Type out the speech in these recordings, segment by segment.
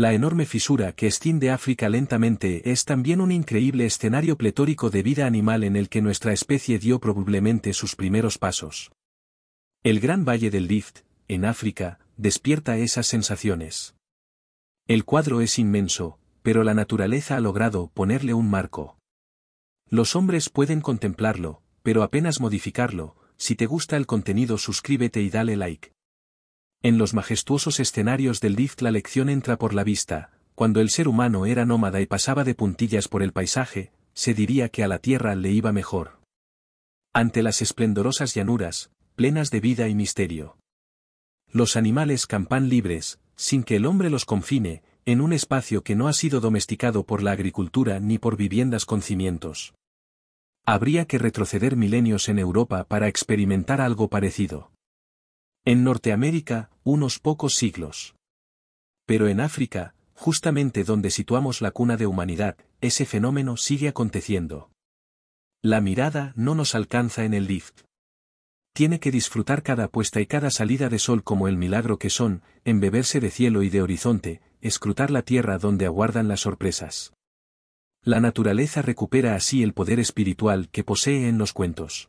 La enorme fisura que extiende África lentamente es también un increíble escenario pletórico de vida animal en el que nuestra especie dio probablemente sus primeros pasos. El gran valle del Rift, en África, despierta esas sensaciones. El cuadro es inmenso, pero la naturaleza ha logrado ponerle un marco. Los hombres pueden contemplarlo, pero apenas modificarlo, si te gusta el contenido suscríbete y dale like. En los majestuosos escenarios del lift la lección entra por la vista, cuando el ser humano era nómada y pasaba de puntillas por el paisaje, se diría que a la tierra le iba mejor. Ante las esplendorosas llanuras, plenas de vida y misterio. Los animales campan libres, sin que el hombre los confine, en un espacio que no ha sido domesticado por la agricultura ni por viviendas con cimientos. Habría que retroceder milenios en Europa para experimentar algo parecido. En Norteamérica, unos pocos siglos. Pero en África, justamente donde situamos la cuna de humanidad, ese fenómeno sigue aconteciendo. La mirada no nos alcanza en el lift. Tiene que disfrutar cada puesta y cada salida de sol como el milagro que son, embeberse de cielo y de horizonte, escrutar la tierra donde aguardan las sorpresas. La naturaleza recupera así el poder espiritual que posee en los cuentos.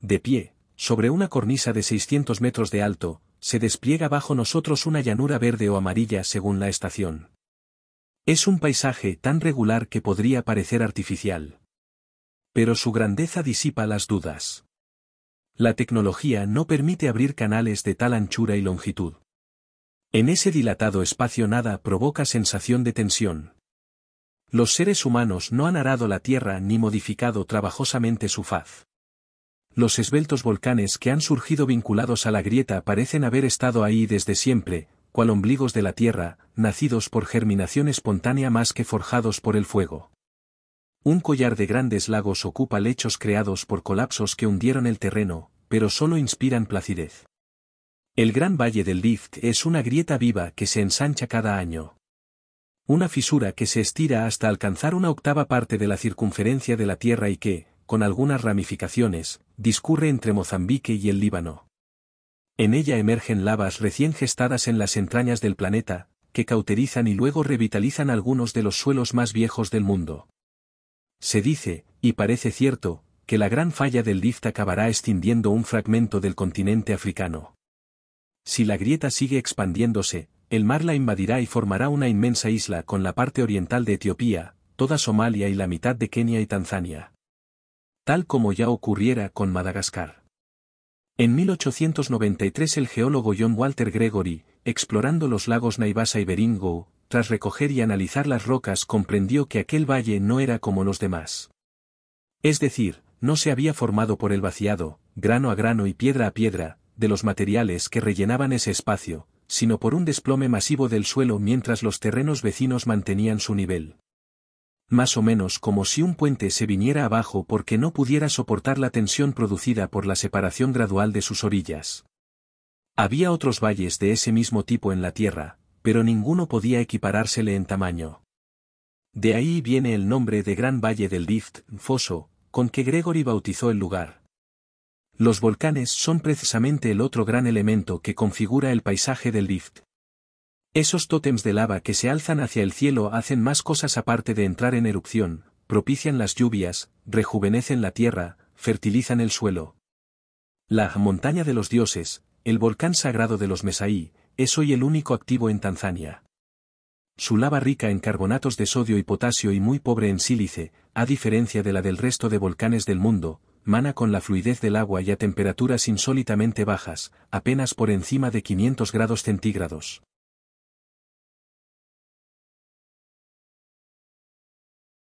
De pie, sobre una cornisa de 600 metros de alto, se despliega bajo nosotros una llanura verde o amarilla según la estación. Es un paisaje tan regular que podría parecer artificial. Pero su grandeza disipa las dudas. La tecnología no permite abrir canales de tal anchura y longitud. En ese dilatado espacio nada provoca sensación de tensión. Los seres humanos no han arado la tierra ni modificado trabajosamente su faz. Los esbeltos volcanes que han surgido vinculados a la grieta parecen haber estado ahí desde siempre, cual ombligos de la tierra, nacidos por germinación espontánea más que forjados por el fuego. Un collar de grandes lagos ocupa lechos creados por colapsos que hundieron el terreno, pero solo inspiran placidez. El gran valle del Lift es una grieta viva que se ensancha cada año. Una fisura que se estira hasta alcanzar una octava parte de la circunferencia de la Tierra y que, con algunas ramificaciones, discurre entre Mozambique y el Líbano. En ella emergen lavas recién gestadas en las entrañas del planeta, que cauterizan y luego revitalizan algunos de los suelos más viejos del mundo. Se dice, y parece cierto, que la gran falla del lift acabará extindiendo un fragmento del continente africano. Si la grieta sigue expandiéndose, el mar la invadirá y formará una inmensa isla con la parte oriental de Etiopía, toda Somalia y la mitad de Kenia y Tanzania tal como ya ocurriera con Madagascar. En 1893 el geólogo John Walter Gregory, explorando los lagos Naivasa y Beringo, tras recoger y analizar las rocas comprendió que aquel valle no era como los demás. Es decir, no se había formado por el vaciado, grano a grano y piedra a piedra, de los materiales que rellenaban ese espacio, sino por un desplome masivo del suelo mientras los terrenos vecinos mantenían su nivel más o menos como si un puente se viniera abajo porque no pudiera soportar la tensión producida por la separación gradual de sus orillas. Había otros valles de ese mismo tipo en la Tierra, pero ninguno podía equiparársele en tamaño. De ahí viene el nombre de Gran Valle del Rift, foso, con que Gregory bautizó el lugar. Los volcanes son precisamente el otro gran elemento que configura el paisaje del Rift. Esos tótems de lava que se alzan hacia el cielo hacen más cosas aparte de entrar en erupción, propician las lluvias, rejuvenecen la tierra, fertilizan el suelo. La montaña de los dioses, el volcán sagrado de los Mesaí, es hoy el único activo en Tanzania. Su lava rica en carbonatos de sodio y potasio y muy pobre en sílice, a diferencia de la del resto de volcanes del mundo, mana con la fluidez del agua y a temperaturas insólitamente bajas, apenas por encima de 500 grados centígrados.